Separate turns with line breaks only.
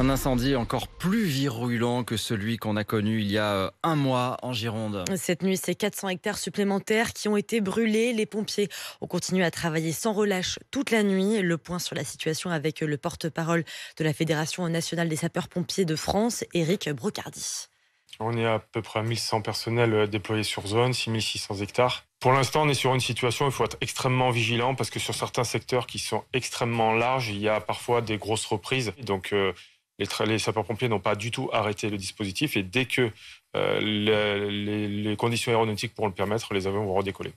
Un incendie encore plus virulent que celui qu'on a connu il y a euh, un mois en Gironde.
Cette nuit, c'est 400 hectares supplémentaires qui ont été brûlés. Les pompiers ont continué à travailler sans relâche toute la nuit. Le point sur la situation avec le porte-parole de la Fédération nationale des sapeurs-pompiers de France, Éric Brocardi.
On est à peu près à 1100 personnels euh, déployés sur zone, 6600 hectares. Pour l'instant, on est sur une situation où il faut être extrêmement vigilant parce que sur certains secteurs qui sont extrêmement larges, il y a parfois des grosses reprises. Donc, euh, les, sapeurs-pompiers n'ont pas du tout arrêté le dispositif et dès que euh, les, les, conditions aéronautiques pourront le permettre, les avions vont redécoller.